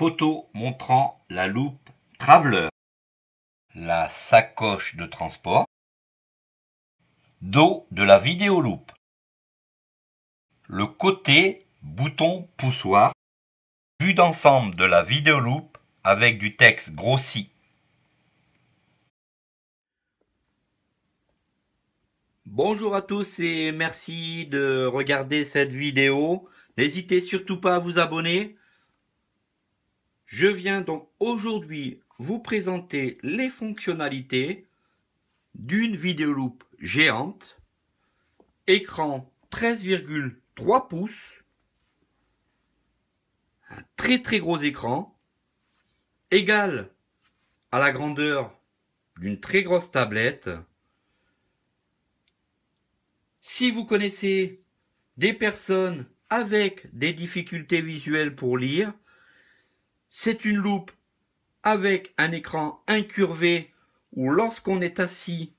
Photo montrant la loupe Traveler, la sacoche de transport, dos de la loupe, le côté bouton poussoir, vue d'ensemble de la loupe avec du texte grossi. Bonjour à tous et merci de regarder cette vidéo. N'hésitez surtout pas à vous abonner je viens donc aujourd'hui vous présenter les fonctionnalités d'une vidéoloupe géante, écran 13,3 pouces, un très très gros écran, égal à la grandeur d'une très grosse tablette. Si vous connaissez des personnes avec des difficultés visuelles pour lire, c'est une loupe avec un écran incurvé où lorsqu'on est assis,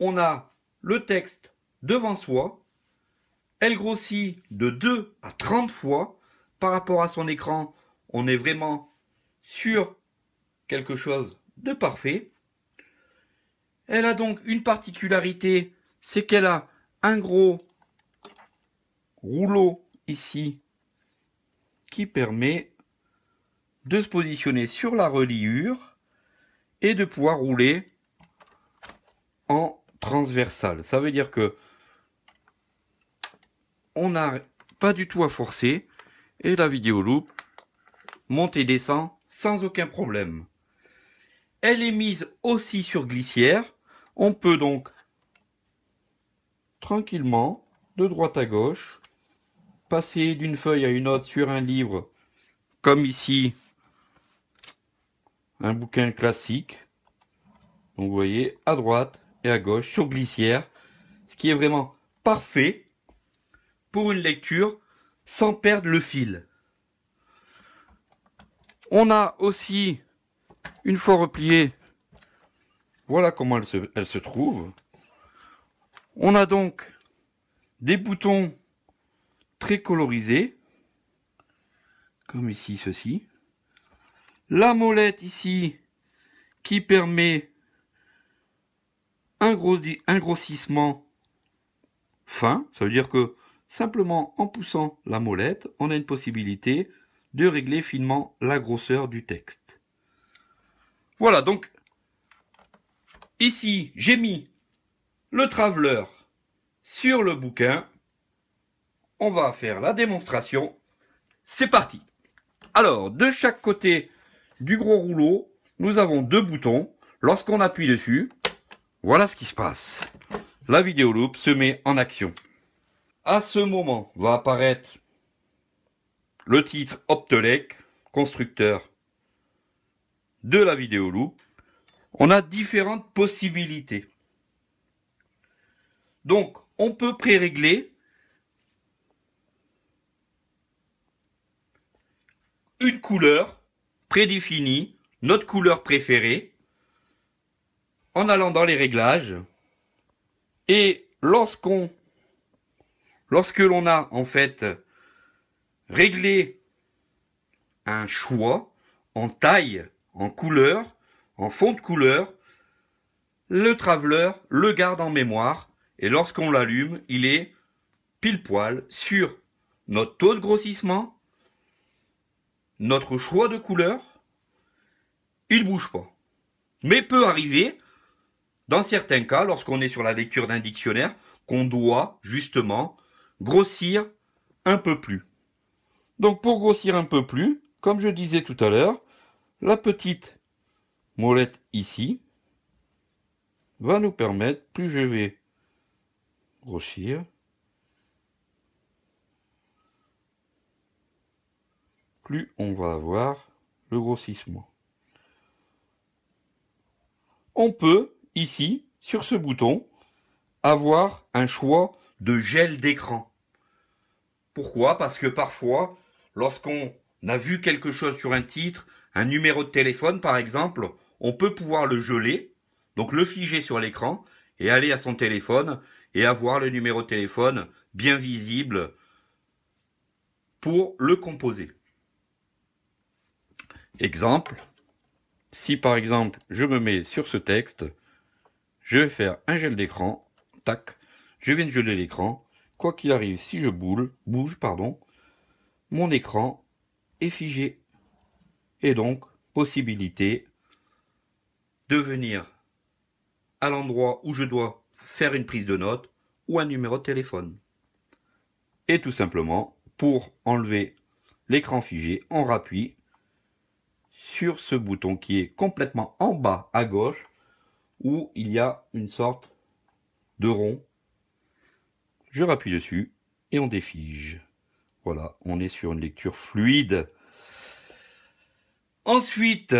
on a le texte devant soi. Elle grossit de 2 à 30 fois par rapport à son écran. On est vraiment sur quelque chose de parfait. Elle a donc une particularité, c'est qu'elle a un gros rouleau ici qui permet de se positionner sur la reliure et de pouvoir rouler en transversale. Ça veut dire que on n'a pas du tout à forcer et la vidéo loop monte et descend sans aucun problème. Elle est mise aussi sur glissière. On peut donc tranquillement, de droite à gauche, passer d'une feuille à une autre sur un livre, comme ici un bouquin classique. Donc vous voyez, à droite et à gauche, sur glissière, ce qui est vraiment parfait pour une lecture sans perdre le fil. On a aussi, une fois replié, voilà comment elle se, elle se trouve. On a donc des boutons très colorisés, comme ici ceci. La molette ici qui permet un, gros, un grossissement fin. Ça veut dire que simplement en poussant la molette, on a une possibilité de régler finement la grosseur du texte. Voilà, donc ici, j'ai mis le traveler sur le bouquin. On va faire la démonstration. C'est parti. Alors, de chaque côté, du gros rouleau, nous avons deux boutons. Lorsqu'on appuie dessus, voilà ce qui se passe. La vidéo loop se met en action. À ce moment va apparaître le titre Optelec, constructeur de la vidéo loop. On a différentes possibilités. Donc, on peut pré-régler une couleur prédéfini notre couleur préférée en allant dans les réglages. Et lorsqu'on, lorsque l'on a en fait réglé un choix en taille, en couleur, en fond de couleur, le traveler le garde en mémoire et lorsqu'on l'allume, il est pile poil sur notre taux de grossissement notre choix de couleur, il ne bouge pas. Mais peut arriver, dans certains cas, lorsqu'on est sur la lecture d'un dictionnaire, qu'on doit justement grossir un peu plus. Donc pour grossir un peu plus, comme je disais tout à l'heure, la petite molette ici va nous permettre, plus je vais grossir, plus on va avoir le grossissement. On peut, ici, sur ce bouton, avoir un choix de gel d'écran. Pourquoi Parce que parfois, lorsqu'on a vu quelque chose sur un titre, un numéro de téléphone par exemple, on peut pouvoir le geler, donc le figer sur l'écran, et aller à son téléphone et avoir le numéro de téléphone bien visible pour le composer. Exemple, si par exemple je me mets sur ce texte, je vais faire un gel d'écran, tac, je viens de geler l'écran, quoi qu'il arrive, si je boule, bouge, pardon, mon écran est figé. Et donc, possibilité de venir à l'endroit où je dois faire une prise de note ou un numéro de téléphone. Et tout simplement, pour enlever l'écran figé, on rappuie sur ce bouton qui est complètement en bas à gauche où il y a une sorte de rond. Je rappuie dessus et on défige. Voilà, on est sur une lecture fluide. Ensuite,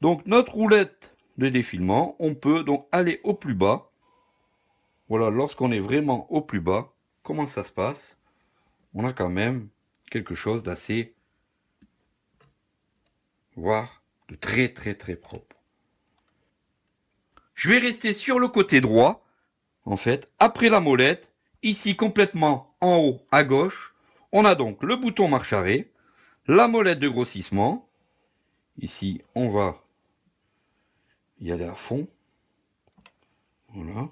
donc notre roulette de défilement, on peut donc aller au plus bas. Voilà, lorsqu'on est vraiment au plus bas, comment ça se passe On a quand même quelque chose d'assez voir de très très très propre. Je vais rester sur le côté droit, en fait, après la molette, ici complètement en haut à gauche. On a donc le bouton marche arrêt, la molette de grossissement. Ici, on va y aller à fond. Voilà.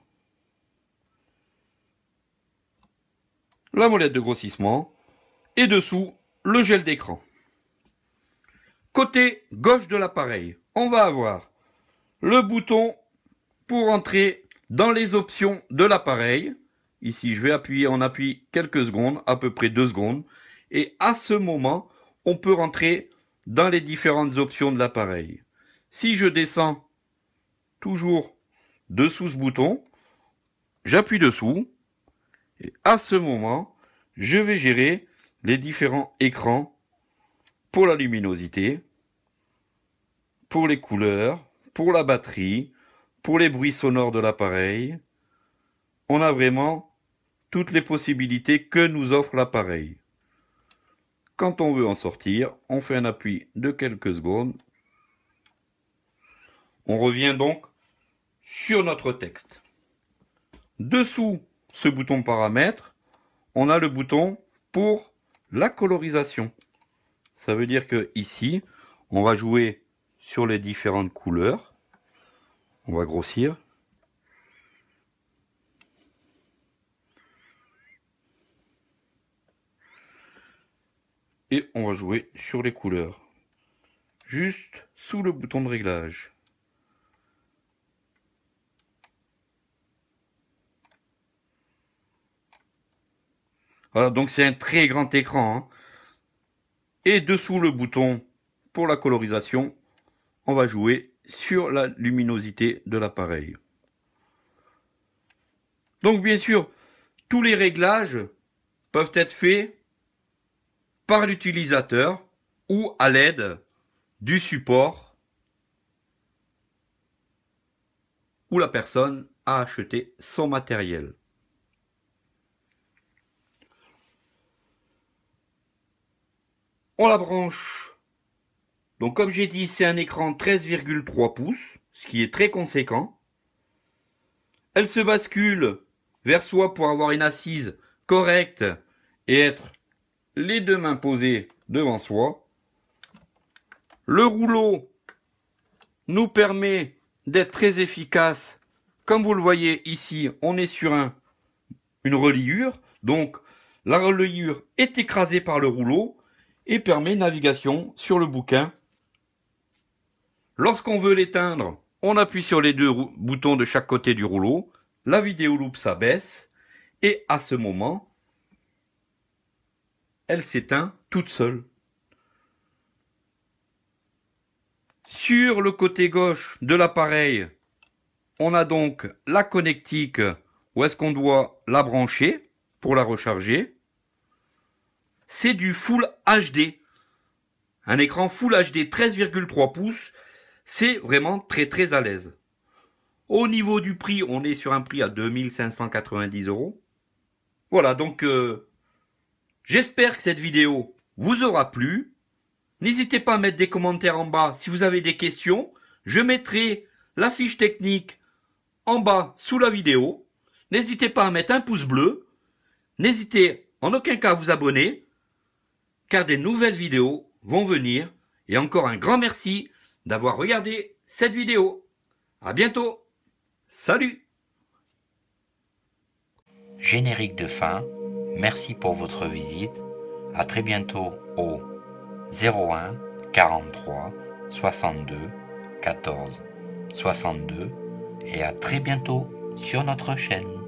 La molette de grossissement. Et dessous, le gel d'écran. Côté gauche de l'appareil, on va avoir le bouton pour entrer dans les options de l'appareil. Ici, je vais appuyer, on appuie quelques secondes, à peu près deux secondes. Et à ce moment, on peut rentrer dans les différentes options de l'appareil. Si je descends toujours dessous ce bouton, j'appuie dessous. Et à ce moment, je vais gérer les différents écrans pour la luminosité, pour les couleurs, pour la batterie, pour les bruits sonores de l'appareil. On a vraiment toutes les possibilités que nous offre l'appareil. Quand on veut en sortir, on fait un appui de quelques secondes. On revient donc sur notre texte. Dessous ce bouton paramètres, on a le bouton pour la colorisation. Ça veut dire que ici, on va jouer sur les différentes couleurs. On va grossir. Et on va jouer sur les couleurs. Juste sous le bouton de réglage. Voilà, donc c'est un très grand écran. Hein. Et dessous le bouton pour la colorisation, on va jouer sur la luminosité de l'appareil. Donc bien sûr, tous les réglages peuvent être faits par l'utilisateur ou à l'aide du support où la personne a acheté son matériel. on la branche. Donc comme j'ai dit, c'est un écran 13,3 pouces, ce qui est très conséquent. Elle se bascule vers soi pour avoir une assise correcte et être les deux mains posées devant soi. Le rouleau nous permet d'être très efficace. Comme vous le voyez ici, on est sur une reliure. Donc la reliure est écrasée par le rouleau et permet navigation sur le bouquin. Lorsqu'on veut l'éteindre, on appuie sur les deux boutons de chaque côté du rouleau, la vidéo s'abaisse et à ce moment, elle s'éteint toute seule. Sur le côté gauche de l'appareil, on a donc la connectique où est-ce qu'on doit la brancher pour la recharger c'est du Full HD. Un écran Full HD 13,3 pouces, c'est vraiment très très à l'aise. Au niveau du prix, on est sur un prix à 2590 euros. Voilà, donc euh, j'espère que cette vidéo vous aura plu. N'hésitez pas à mettre des commentaires en bas si vous avez des questions. Je mettrai la fiche technique en bas sous la vidéo. N'hésitez pas à mettre un pouce bleu. N'hésitez en aucun cas à vous abonner car des nouvelles vidéos vont venir. Et encore un grand merci d'avoir regardé cette vidéo. A bientôt. Salut Générique de fin. Merci pour votre visite. A très bientôt au 01 43 62 14 62 et à très bientôt sur notre chaîne.